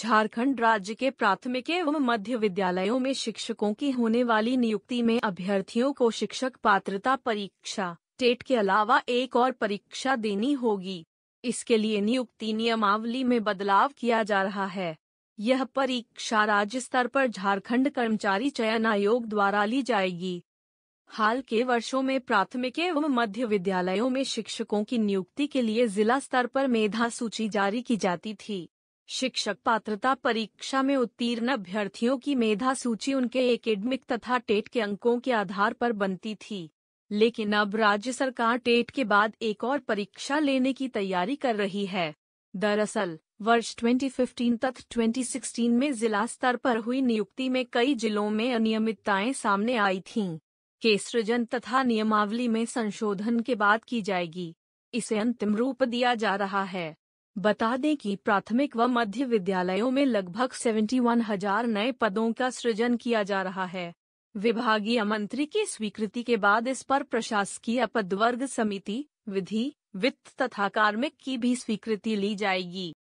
झारखंड राज्य के प्राथमिक एवं मध्य विद्यालयों में शिक्षकों की होने वाली नियुक्ति में अभ्यर्थियों को शिक्षक पात्रता परीक्षा टेट के अलावा एक और परीक्षा देनी होगी इसके लिए नियुक्ति नियमावली में बदलाव किया जा रहा है यह परीक्षा राज्य स्तर पर झारखंड कर्मचारी चयन आयोग द्वारा ली जाएगी हाल के वर्षों में प्राथमिक एवं मध्य विद्यालयों में शिक्षकों की नियुक्ति के लिए जिला स्तर पर मेधा सूची जारी की जाती थी शिक्षक पात्रता परीक्षा में उत्तीर्ण अभ्यर्थियों की मेधा सूची उनके एकेडमिक तथा टेट के अंकों के आधार पर बनती थी लेकिन अब राज्य सरकार टेट के बाद एक और परीक्षा लेने की तैयारी कर रही है दरअसल वर्ष 2015 तथा 2016 में जिला स्तर पर हुई नियुक्ति में कई जिलों में अनियमितताएं सामने आई थीं। के सृजन तथा नियमावली में संशोधन के बाद की जाएगी इसे अंतिम रूप दिया जा रहा है बता दें कि प्राथमिक व मध्य विद्यालयों में लगभग सेवेंटी वन हजार नए पदों का सृजन किया जा रहा है विभागीय मंत्री की स्वीकृति के बाद इस पर प्रशासकीय पदवर्ग समिति विधि वित्त तथा कार्मिक की भी स्वीकृति ली जाएगी